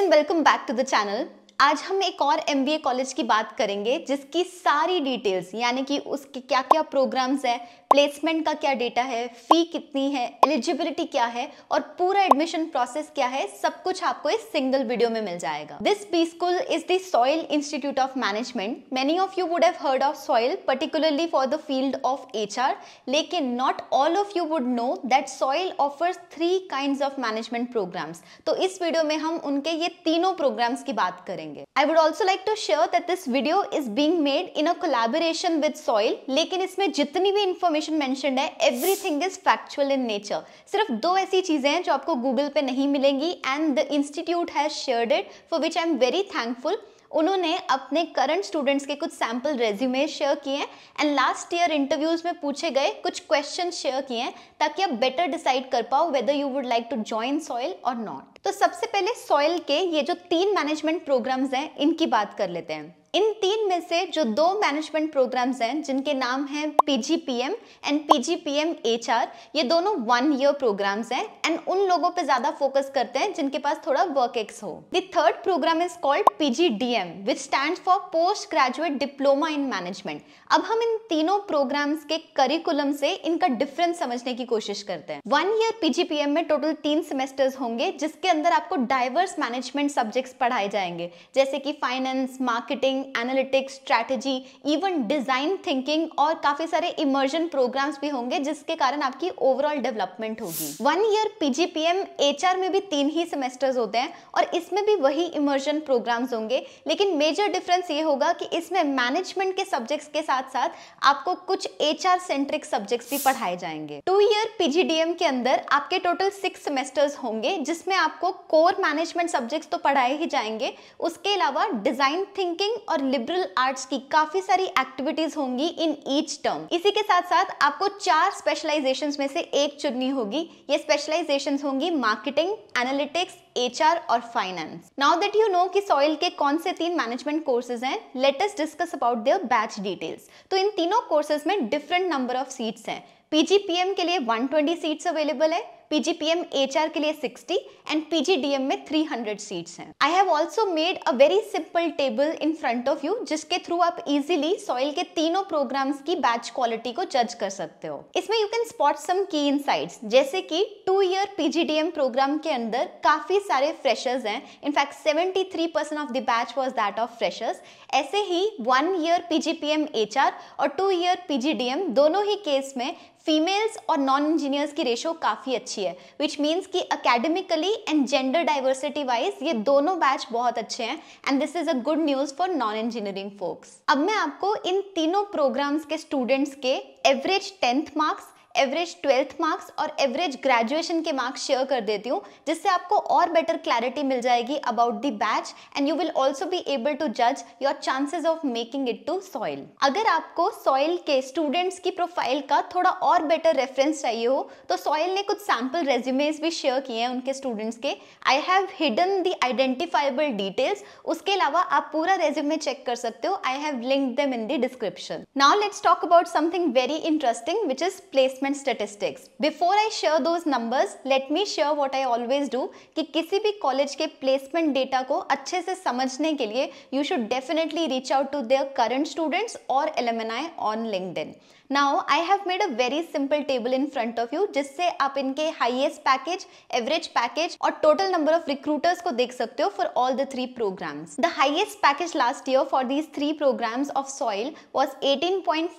and welcome back to the channel आज हम एक और एम कॉलेज की बात करेंगे जिसकी सारी डिटेल्स यानी कि उसके क्या क्या प्रोग्राम्स हैं प्लेसमेंट का क्या डेटा है फ़ी कितनी है एलिजिबिलिटी क्या है और पूरा एडमिशन प्रोसेस क्या है सब कुछ आपको इस सिंगल वीडियो में मिल जाएगा this B school is the SOIL institute of management many of you would have heard of SOIL particularly for the field of H लेकिन not all of you would know that SOIL offers three kind of management programs तो इस video में हम उनके ये तीनों programmes की बात करेंगे I would also like to share that this video is being made in a collaboration with SOIL लेकिन इसमें जितनी भी इंफॉर्मेशन इन्फॉर्मेशन मैंशन है everything is factual in nature सिर्फ दो ऐसी चीज़ें हैं जो आपको गूगल पर नहीं मिलेंगी and the institute has shared it for which I am very thankful उन्होंने अपने करंट स्टूडेंट्स के कुछ सैम्पल रेज्यूमे शेयर किए हैं एंड लास्ट ईयर इंटरव्यूज में पूछे गए कुछ क्वेश्चन शेयर किए हैं ताकि आप बेटर डिसाइड कर पाओ whether you would like to join SOIL और नॉट तो सबसे पहले सॉइल के ये जो तीन मैनेजमेंट प्रोग्राम्स हैं इनकी बात कर लेते हैं इन तीन में से जो दो मैनेजमेंट प्रोग्राम्स हैं जिनके नाम हैं पीजीपीएम एंड पीजीपीएम एचआर ये दोनों वन ईयर प्रोग्राम्स हैं एंड उन लोगों पे ज्यादा फोकस करते हैं जिनके पास थोड़ा वर्क एक्स हो third third program is called PGDM which stand for post graduate diploma in management अब हम इन तीनों प्रोग्राम्स के करिकुलम से इनका डिफरेंस समझने की कोशिश करते हैं वन ईयर पीजीपीएम में टोटल तीन सेमेस्टर्स होंगे जिसके अंदर आपको डाइवर्स मैनेजमेंट सब्जेक्ट्स पढ़ाए जाएंगे जैसे कि finance marketing thinking analytics strategy even design thinking और काफ़ी सारे इमर्जन प्रोग्राम्स भी होंगे जिसके कारण आपकी ओवरऑल डेवलपमेंट होगी वन ईयर पीजीपीएम एच में भी तीन ही सेमेस्टर्स होते हैं और इसमें भी वही इमर्जन प्रोग्राम्स होंगे लेकिन मेजर डिफरेंस ये होगा कि इसमें मैनेजमेंट के सब्जेक्ट्स के साथ साथ आपको कुछ एच सेंट्रिक सब्जेक्ट्स भी पढ़ाए जाएंगे टू ईयर पीजीडीएम के अंदर आपके टोटल सिक्स सेमेस्टर्स होंगे जिसमें आपको कोर मैनेजमेंट सब्जेक्ट्स तो पढ़ाए ही जाएंगे उसके अलावा डिजाइन थिंकिंग और लिबरल आर्ट्स की काफी सारी एक्टिविटीज होंगी इन ईच टर्म इसी के साथ साथ आपको चार स्पेशलाइजेशंस में से एक चुननी होगी ये स्पेशलाइजेशंस होंगी मार्केटिंग एनालिटिक्स एचआर और finance now that you know कि सॉइल के कौन से तीन मैनेजमेंट कोर्सेज हैं let's discuss about their batch details तो इन तीनों कोर्सेज में डिफरेंट नंबर ऑफ सीट्स हैं पीजीपीएम के लिए 120 सीट्स अवेलेबल है पीजीपीएम एचआर के लिए 60 एंड पीजीडीएम में 300 सीट्स हैं I have also made a very simple table in front of you जिसके थ्रू आप इजिली सॉइल के तीनों प्रोग्राम्स की बैच क्वालिटी को जज कर सकते हो इसमें यू कैन स्पॉट सम की इन जैसे कि टू ईयर पीजीडीएम प्रोग्राम के अंदर काफी सारे फ्रेशर्स हैं in fact three percent of the batch was that of freshers ऐसे ही वन ईयर पीजीपीएम एच और टू ईयर पीजीडीएम दोनों ही केस में फीमेल्स और नॉन इंजीनियर्स की रेशो काफ़ी अच्छी है विच मीन्स कि academically and gender diversity wise ये दोनों बैच बहुत अच्छे हैं and this is a good news for non engineering folks अब मैं आपको इन तीनों प्रोग्राम्स के स्टूडेंट्स के average tenth marks average twelfth marks और एवरेज ग्रेजुएशन के मार्क्स शेयर कर देती हूँ जिससे आपको और बेटर क्लैरिटी मिल जाएगी about the batch and you will also be able to जज your chances of making it to SOIL अगर आपको सॉइल के स्टूडेंट्स की प्रोफाइल का थोड़ा और बेटर रेफरेंस चाहिए हो तो सॉइल ने कुछ सैम्पल रेज्यूमेज भी शेयर किए हैं उनके स्टूडेंट्स के I have hidden the identifiable details उसके अलावा आप पूरा रेज्यूमे चेक कर सकते हो I have linked them in the description now let's talk about something very interesting which is place placement statistics before I share those numbers let me share what I always do कि किसी भी college के placement data को अच्छे से समझने के लिए you should definitely reach out to their current students और alumni on LinkedIn now I have made a very simple table in front of you जिससे आप इनके हाईएस्ट पैकेज एवरेज पैकेज और टोटल नंबर ऑफ रिक्रूटर्स को देख सकते हो for all the three programs the highest package last year for these three programs of SOIL was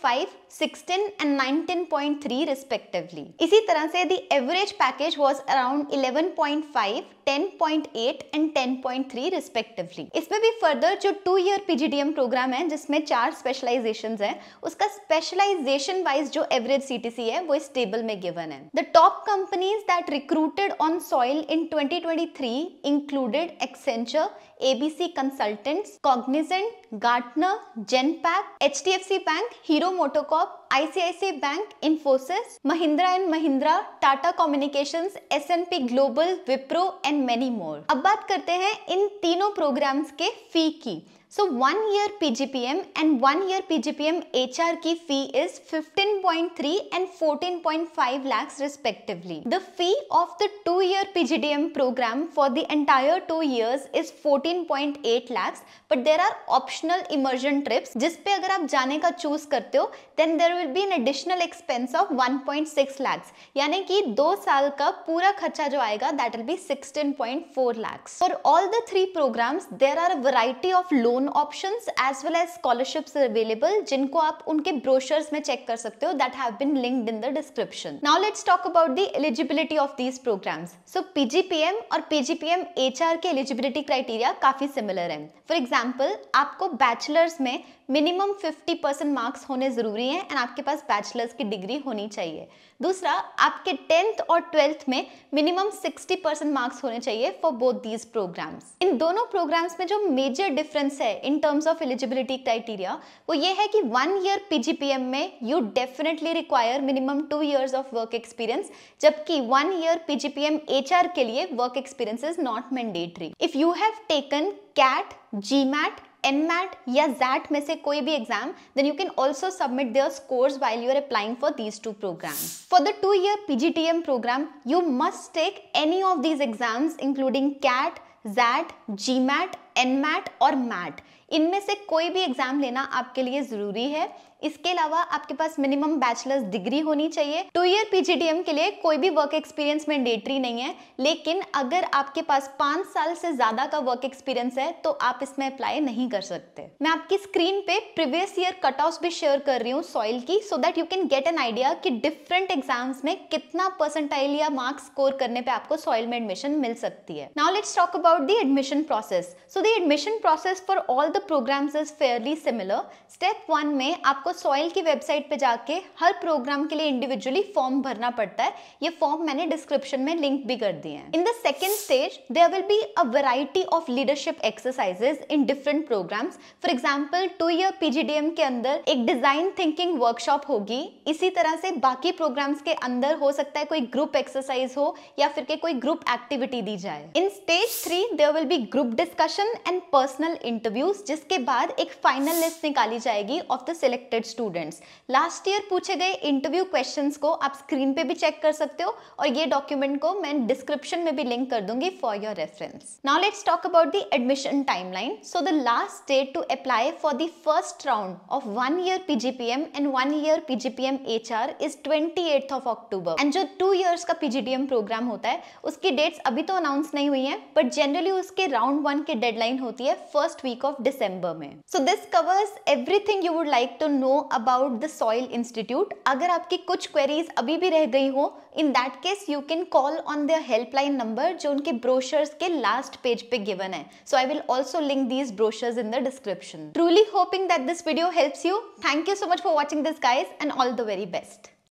five sixteen and three respectively इसी तरह से the average package was around eleven point five ten point eight and ten point three respectively इसमें भी further जो to year PGDM programme है जिसमें चार specialization है उसका स्पेशलाइजेशन सेशन वाइज जो एवरेज सी टी सी है वो इस टेबल में गिवन है the top companies that recruited on SOIL in twenty twenty three included Accenture ABC consultants Cognizant Gartner Genpact H D F C bank Hero MotoCorp ICICI bank Infosys Mahindra and Mahindra Tata communication S N P global Wipro and many more अब बात करते हैं इन तीनों programs के fee की so one year P P G M and one year P P G M H R की fee is fifteen point three and fourteen point five lakhs respectively the fee of the two year P G D M program for the entire two years is fourteen 19.8 lakhs but there are optional immersion trips जिस पे अगर आप जाने का choose करते हो then there will be an additional expense of 1.6 lakhs यानी कि दो साल का पूरा खर्चा जो आएगा that will be 16.4 lakhs for all the three programs there are a variety of loan options as well as scholarships available जिनको आप उनके brochures में check कर सकते हो that have been linked in the description now let's talk about the eligibility of these programs so PGPM और PGPM HR के eligibility criteria काफ़ी सिमिलर हैं फॉर एग्जाम्पल आपको बैचलर्स में मिनिमम 50 परसेंट मार्क्स होने ज़रूरी हैं एंड आपके पास बैचलर्स की डिग्री होनी चाहिए दूसरा आपके टेंथ और ट्वेल्थ में मिनिमम 60 परसेंट मार्क्स होने चाहिए फॉर बोथ दीज प्रोग्राम्स इन दोनों प्रोग्राम्स में जो मेजर डिफरेंस है in terms of eligibility criteria वो ये है कि वन ईयर पी में you definitely require minimum two years of work experience जबकि वन ईयर पी जी के लिए work experience is not mandatory if you have take taken CAT, GMAT, NMAT या ZAT में से कोई भी exam then you can also submit their scores while you are applying for these two program for the two year P G T M program you must take any of these exam including CAT XAT GMAT NMAT और MAT इनमें से कोई भी exam लेना आपके लिए जरूरी है इसके अलावा आपके पास मिनिमम बैचलर्स डिग्री होनी चाहिए टू ईयर पीजीडीएम के लिए कोई भी वर्क एक्सपीरियंस मैंडेटरी नहीं है लेकिन अगर आपके पास पांच साल से ज्यादा का वर्क एक्सपीरियंस है तो आप इसमें अप्लाई नहीं कर सकते मैं आपकी स्क्रीन पे प्रीवियस ईयर कट ऑफ भी शेयर कर रही हूँ सॉइल की so that you can get an idea की डिफरेंट एग्जाम्स में कितना परसेंटाइल या मार्क्स स्कोर करने पे आपको सॉइल में एडमिशन मिल सकती है now let's talk about the admission process so the admission process for all the programs is fairly similar step one में आपको सॉइल की वेबसाइट पे जाके हर प्रोग्राम के लिए इंडिविजुअली फॉर्म भरना पड़ता है ये फॉर्म मैंने डिस्क्रिप्शन में लिंक भी कर दिए हैं in the second stage there will be a variety of leadership exercises in different programs for example two year PGDM के अंदर एक डिजाइन थिंकिंग वर्कशॉप होगी इसी तरह से बाकी प्रोग्राम्स के अंदर हो सकता है कोई ग्रुप एक्सरसाइज हो या फिर के कोई ग्रुप एक्टिविटी दी जाए in stage three there will be group discussion and personal interviews जिसके बाद एक फाइनल लिस्ट निकाली जाएगी of the selected hundred students last year पूछे गए इंटरव्यू क्वेश्चन को आप स्क्रीन पे भी चेक कर सकते हो और ये डॉक्यूमेंट को मैं डिस्क्रिप्शन में भी लिंक कर दूंगी for your reference now let's talk about the admission timeline so the last date to apply for the first round of one year PGPM and one year PGPM R is twenty 28th of October and जो two years का PGDM program होता है उसकी dates अभी तो announce नहीं हुई है बट जनरली उसके राउंड वन की डेडलाइन होती है फर्स्ट वीक ऑफ डिसम्बर में so this covers everything you would like to know no about the SOIL institute अगर आपकी कुछ क्वेरीज अभी भी रह गई हो in that case you can call on the helpline number जो उनके ब्रोशर्स के लास्ट पेज पे गिवन है so I will also link these brochures in the description truly hoping that this video helps you thank you so much for watching this guys and all the very best